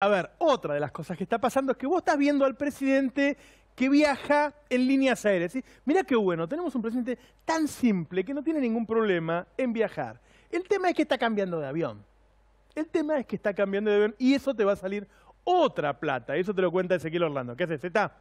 A ver, otra de las cosas que está pasando es que vos estás viendo al presidente que viaja en líneas aéreas. ¿sí? Mirá qué bueno, tenemos un presidente tan simple que no tiene ningún problema en viajar. El tema es que está cambiando de avión. El tema es que está cambiando de avión y eso te va a salir otra plata. Eso te lo cuenta Ezequiel Orlando. ¿Qué haces, ¿Está?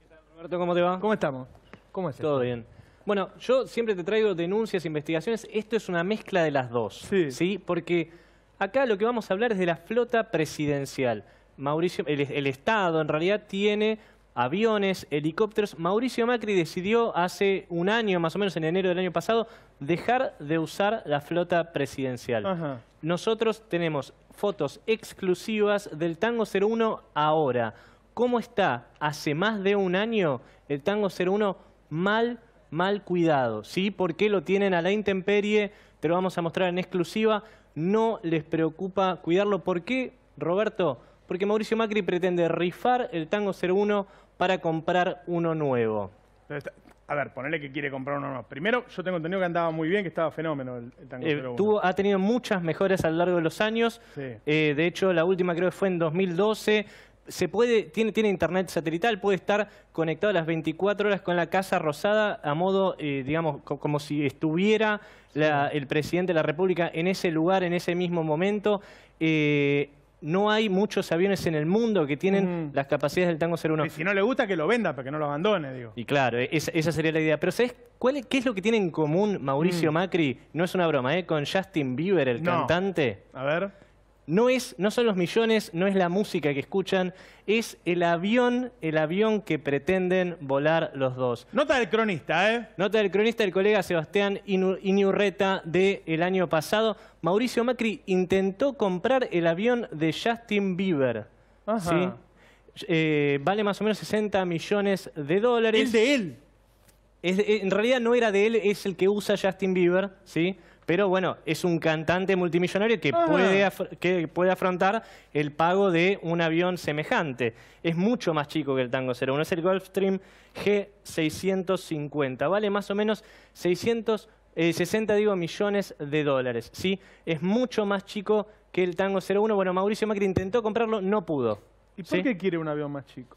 ¿Qué tal, Roberto? ¿Cómo te va? ¿Cómo estamos? ¿Cómo es Todo bien. Bueno, yo siempre te traigo denuncias, investigaciones. Esto es una mezcla de las dos. Sí. ¿sí? Porque Acá lo que vamos a hablar es de la flota presidencial. Mauricio, el, Estado en realidad tiene aviones, helicópteros. Mauricio Macri decidió hace un año, más o menos en enero del año pasado, dejar de usar la flota presidencial. Nosotros tenemos fotos exclusivas del Tango 01 ahora. ¿Cómo está hace más de un año el Tango 01 mal, mal cuidado? ¿Sí? ¿Por qué lo tienen a la intemperie? Te lo vamos a mostrar en exclusiva no les preocupa cuidarlo. ¿Por qué, Roberto? Porque Mauricio Macri pretende rifar el Tango 01 para comprar uno nuevo. A ver, ponele que quiere comprar uno nuevo. Primero, yo tengo entendido que andaba muy bien, que estaba fenómeno el, Tango 01. Eh, tuvo, ha tenido muchas mejoras a lo largo de los años. Eh, de hecho, la última creo que fue en 2012 se puede, tiene, tiene internet satelital, puede estar conectado a las 24 horas con la Casa Rosada a modo, eh, digamos, como si estuviera el presidente de la República en ese lugar, en ese mismo momento. Eh, no hay muchos aviones en el mundo que tienen mm. las capacidades del Tango ser Y si no le gusta, que lo venda, para que no lo abandone, digo. Y claro, e, esa, sería la idea. Pero ¿sabes qué es lo que tiene en común Mauricio mm. Macri? No es una broma, ¿eh? Con Justin Bieber, el cantante. A ver no, es, no son los millones, no es la música que escuchan, es el avión, el avión que pretenden volar los dos. Nota del cronista, ¿eh? Nota del cronista, el colega Sebastián Iñurreta del año pasado. Mauricio Macri intentó comprar el avión de Justin Bieber. Ajá. ¿sí? Eh, vale más o menos 60 millones de dólares. ¿El de él? en realidad no era de él, es el que usa Justin Bieber, ¿sí? Pero bueno, es un cantante multimillonario que, ah. puede que puede afrontar el pago de un avión semejante. Es mucho más chico que el Tango 01. Es el Gulfstream G650. Vale más o menos 660 eh, digo, millones de dólares. ¿sí? Es mucho más chico que el Tango 01. Bueno, Mauricio Macri intentó comprarlo, no pudo. ¿Y por qué quiere un avión más chico?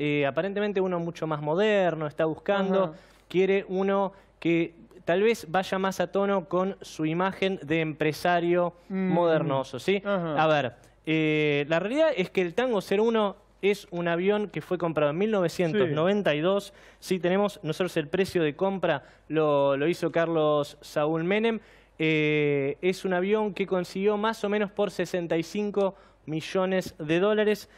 Eh, aparentemente uno mucho más moderno, está buscando, quiere uno que tal vez vaya más a tono con su imagen de empresario mm. modernoso, ¿sí? A ver, eh, la realidad es que el Tango 01 es un avión que fue comprado en 1992. Sí, tenemos nosotros el precio de compra, lo, hizo Carlos Saúl Menem. Eh, es un avión que consiguió más o menos por 65 millones de dólares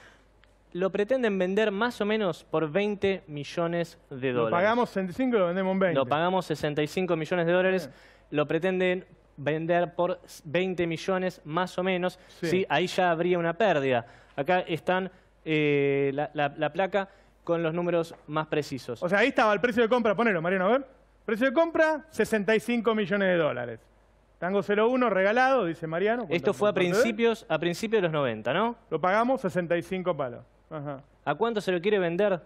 lo pretenden vender más o menos por 20 millones de dólares. Lo pagamos 65 y lo vendemos en 20. Lo pagamos 65 millones de dólares. Lo pretenden vender por 20 millones más o menos. Sí. ahí ya habría una pérdida. Acá están eh, la, placa con los números más precisos. O sea, ahí estaba el precio de compra. Ponelo, Mariano, a ver. Precio de compra, 65 millones de dólares. Tango 01 regalado, dice Mariano. Esto fue a principios, a principios de los 90, ¿no? Lo pagamos 65 palos. Ajá. ¿A cuánto se lo quiere vender?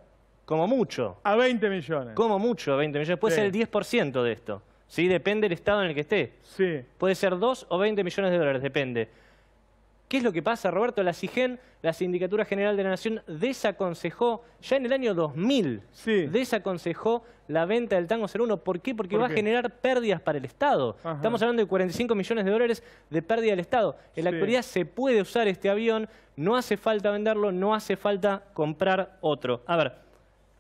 Como mucho. A 20 millones. Como mucho, a 20 millones. Puede ser el 10% de esto. ¿sí? Depende del estado en el que esté. Sí. Puede ser 2 o 20 millones de dólares, depende. ¿Qué es lo que pasa, Roberto? La CIGEN, la Sindicatura General de la Nación, desaconsejó, ya en el año 2000, desaconsejó la venta del Tango 01. ¿Por qué? Porque va a generar pérdidas para el Estado. Estamos hablando de 45 millones de dólares de pérdida del Estado. En la actualidad se puede usar este avión, no hace falta venderlo, no hace falta comprar otro. A ver,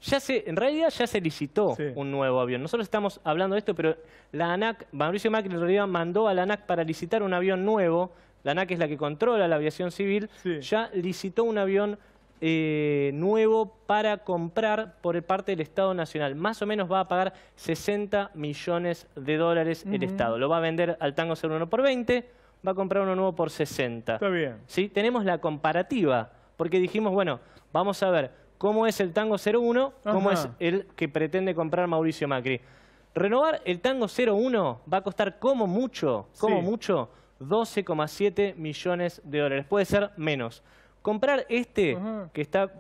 ya se, en realidad ya se licitó un nuevo avión. Nosotros estamos hablando de esto, pero la ANAC, Mauricio Macri en realidad mandó a la ANAC para licitar un avión nuevo la ANAC es la que controla la aviación civil, ya licitó un avión eh, nuevo para comprar por parte del Estado Nacional. Más o menos va a pagar 60 millones de dólares el Estado. Lo va a vender al Tango 01 por 20, va a comprar uno nuevo por 60. Está bien. ¿Sí? Tenemos la comparativa, porque dijimos, bueno, vamos a ver cómo es el Tango 01, cómo es el que pretende comprar Mauricio Macri. Renovar el Tango 01 va a costar como mucho, como mucho, 12,7 millones de dólares. Puede ser menos. Comprar este, que está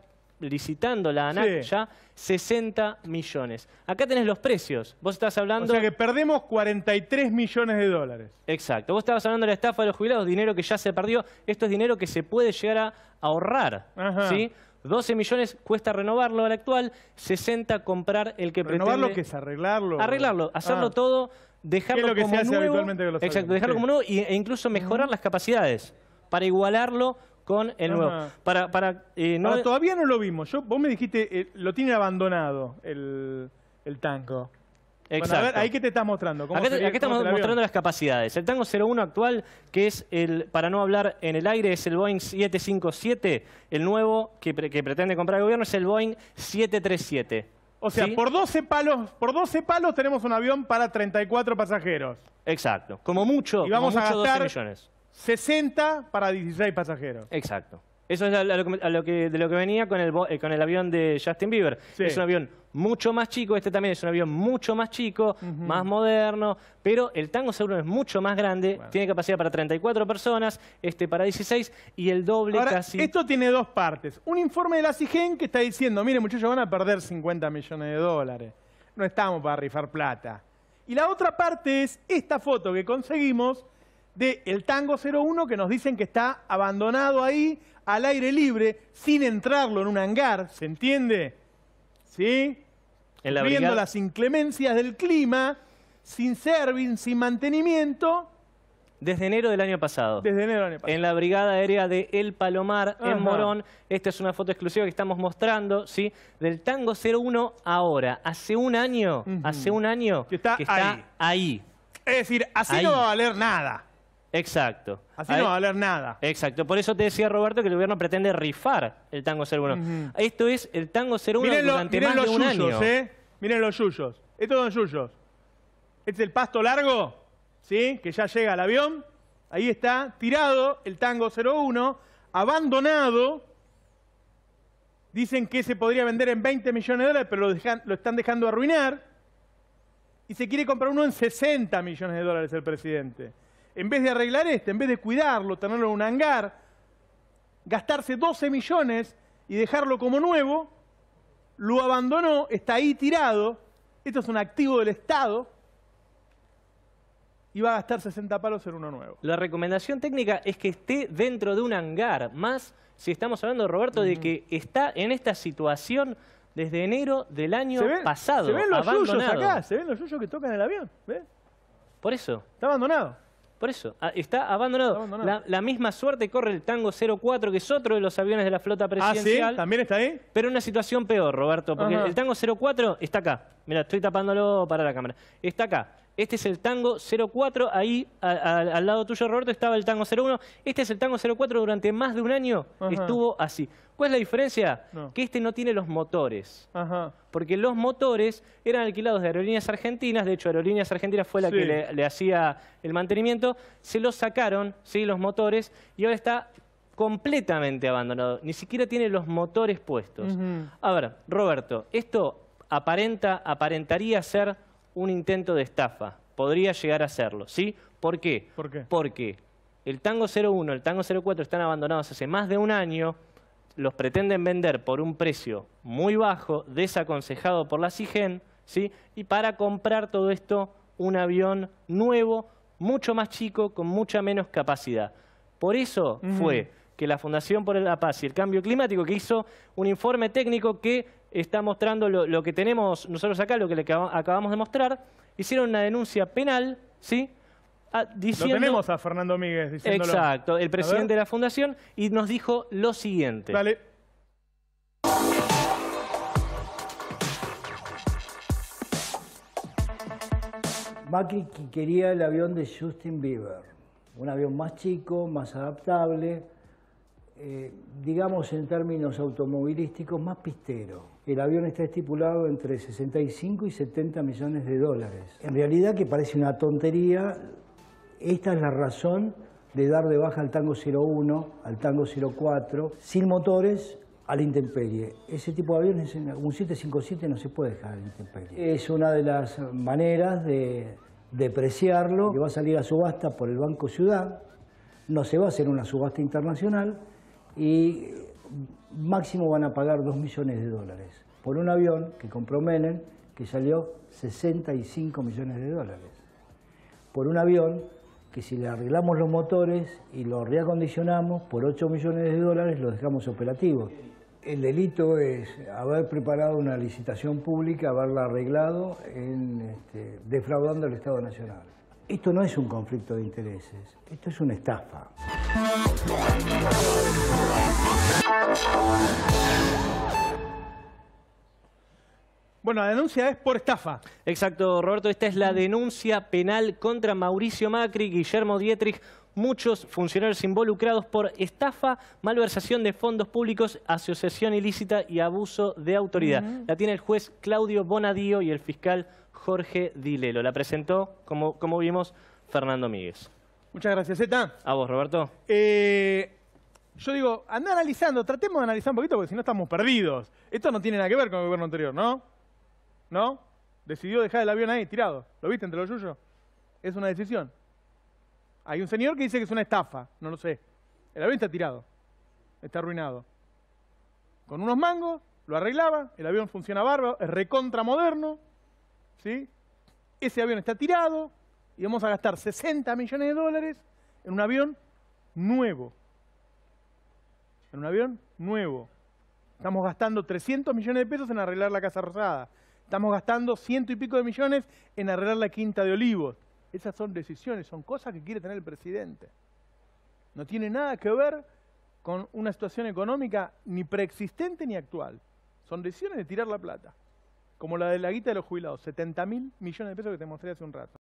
licitando la ANAC ya 60 millones. Acá tenés los precios. Vos estás hablando... O sea que perdemos 43 millones de dólares. Exacto. Vos estabas hablando de la estafa de los jubilados, dinero que ya se perdió. Esto es dinero que se puede llegar a ahorrar. Ajá. ¿sí? 12 millones cuesta renovarlo al actual, 60 comprar el que pretende. ¿Renovarlo que es? ¿Arreglarlo? Arreglarlo, ah. hacerlo todo, dejarlo lo como nuevo. exacto, dejarlo como nuevo e incluso mejorar las capacidades para igualarlo con el nuevo. Para, eh, todavía no lo vimos. Yo, vos me dijiste, eh, lo tiene abandonado el, el tanco a ver, ahí que te está mostrando. ¿Cómo aquí, estamos mostrando las capacidades. El Tango 01 actual, que es el, para no hablar en el aire, es el Boeing 757. El nuevo que, pretende comprar el gobierno es el Boeing 737. O sea, por, 12 palos, por 12 palos tenemos un avión para 34 pasajeros. Exacto. Como mucho, vamos a gastar millones. 60 para 16 pasajeros. Exacto. Eso es lo, de lo que venía con el, eh, con el avión de Justin Bieber. Es un avión mucho más chico, este también es un avión mucho más chico, más moderno, pero el Tango 01 es mucho más grande, tiene capacidad para 34 personas, este para 16 y el doble Ahora, casi. Esto tiene dos partes. Un informe de la CIGEN que está diciendo, mire muchachos, van a perder 50 millones de dólares. No estamos para rifar plata. Y la otra parte es esta foto que conseguimos de el Tango 01 que nos dicen que está abandonado ahí al aire libre sin entrarlo en un hangar, ¿se entiende? ¿Sí? viendo las inclemencias del clima, sin serving, sin mantenimiento. Desde enero del año pasado. Desde enero del año pasado. En la Brigada Aérea de El Palomar, en Morón. Esta es una foto exclusiva que estamos mostrando, ¿sí? Del Tango 01 ahora. Hace un año, hace un año que está, ahí. Es decir, así no va a valer nada. Exacto. Así no va a valer nada. Exacto. Por eso te decía Roberto que el gobierno pretende rifar el tango 01. Esto es el tango 01 Miren, más de los un yuyos, año. ¿eh? Miren los yuyos. Estos son yuyos. Este es el pasto largo, ¿sí? Que ya llega al avión. Ahí está, tirado el tango 01, abandonado. Dicen que se podría vender en 20 millones de dólares, pero lo, dejan- lo están dejando arruinar. Y se quiere comprar uno en 60 millones de dólares el presidente en vez de arreglar este, en vez de cuidarlo, tenerlo en un hangar, gastarse 12 millones y dejarlo como nuevo, lo abandonó, está ahí tirado, esto es un activo del Estado, y va a gastar 60 palos en uno nuevo. La recomendación técnica es que esté dentro de un hangar, más si estamos hablando, Roberto, de mm. que está en esta situación desde enero del año pasado. Se ven los yuyos acá, se ven los yuyos que tocan el avión, ¿ves? Por eso. Está abandonado. Por eso, ah, está abandonado. La, misma suerte corre el Tango 04, que es otro de los aviones de la flota presidencial. ¿Ah, sí? ¿También está ahí? Pero una situación peor, Roberto, porque el Tango 04 está acá. Mira, estoy tapándolo para la cámara. Está acá. Este es el tango 04, ahí al lado tuyo, Roberto, estaba el tango 01. Este es el tango 04, durante más de un año estuvo así. ¿Cuál es la diferencia? Que este no tiene los motores. Porque los motores eran alquilados de Aerolíneas Argentinas, de hecho Aerolíneas Argentinas fue la que le, hacía el mantenimiento, se los sacaron, ¿sí? los motores, y ahora está completamente abandonado. Ni siquiera tiene los motores puestos. Ahora, A ver, Roberto, esto aparenta, aparentaría ser un intento de estafa. Podría llegar a serlo, ¿sí? ¿Por qué? Porque el Tango 01, el Tango 04 están abandonados hace más de un año, los pretenden vender por un precio muy bajo, desaconsejado por la CIGEN, ¿sí? Y para comprar todo esto, un avión nuevo, mucho más chico, con mucha menos capacidad. Por eso fue que la Fundación por la Paz y el Cambio Climático que hizo un informe técnico que está mostrando lo, que tenemos nosotros acá, lo que acabamos de mostrar, hicieron una denuncia penal, ¿sí? Ah, diciendo... Lo tenemos a Fernando Míguez Exacto, el presidente de la fundación, y nos dijo lo siguiente. Dale. Macri quería el avión de Justin Bieber, un avión más chico, más adaptable, eh, digamos en términos automovilísticos, más pistero. El avión está estipulado entre 65 y 70 millones de dólares. En realidad, que parece una tontería, esta es la razón de dar de baja al Tango 01, al Tango 04, sin motores, a la intemperie. Ese tipo de aviones, un 757 no se puede dejar a intemperie. Es una de las maneras de depreciarlo, que va a salir a subasta por el Banco Ciudad, no se va a hacer una subasta internacional, y máximo van a pagar 2 millones de dólares por un avión que compró Menem, que salió 65 millones de dólares. Por un avión que si le arreglamos los motores y lo reacondicionamos, por 8 millones de dólares lo dejamos operativo. El delito es haber preparado una licitación pública, haberla arreglado, en, este, defraudando al Estado Nacional. Esto no es un conflicto de intereses, esto es una estafa. Bueno, la denuncia es por estafa. Exacto, Roberto. Esta es la denuncia penal contra Mauricio Macri, Guillermo Dietrich, muchos funcionarios involucrados por estafa, malversación de fondos públicos, asociación ilícita y abuso de autoridad. La tiene el juez Claudio Bonadío y el fiscal Jorge Dilelo. La presentó, como, como vimos, Fernando Míguez. Muchas gracias, Zeta. A vos, Roberto. Eh, yo digo, anda analizando, tratemos de analizar un poquito porque si no estamos perdidos. Esto no tiene nada que ver con el gobierno anterior, ¿no? ¿No? Decidió dejar el avión ahí tirado. ¿Lo viste entre los yuyos? Es una decisión. Hay un señor que dice que es una estafa, no lo sé. El avión está tirado, está arruinado. Con unos mangos lo arreglaba, el avión funciona bárbaro, es recontra moderno, ¿sí? Ese avión está tirado, y vamos a gastar 60 millones de dólares en un avión nuevo. En un avión nuevo. Estamos gastando 300 millones de pesos en arreglar la Casa Rosada. Estamos gastando ciento y pico de millones en arreglar la Quinta de Olivos. Esas son decisiones, son cosas que quiere tener el presidente. No tiene nada que ver con una situación económica ni preexistente ni actual. Son decisiones de tirar la plata, como la de la guita de los jubilados, 70 mil millones de pesos que te mostré hace un rato.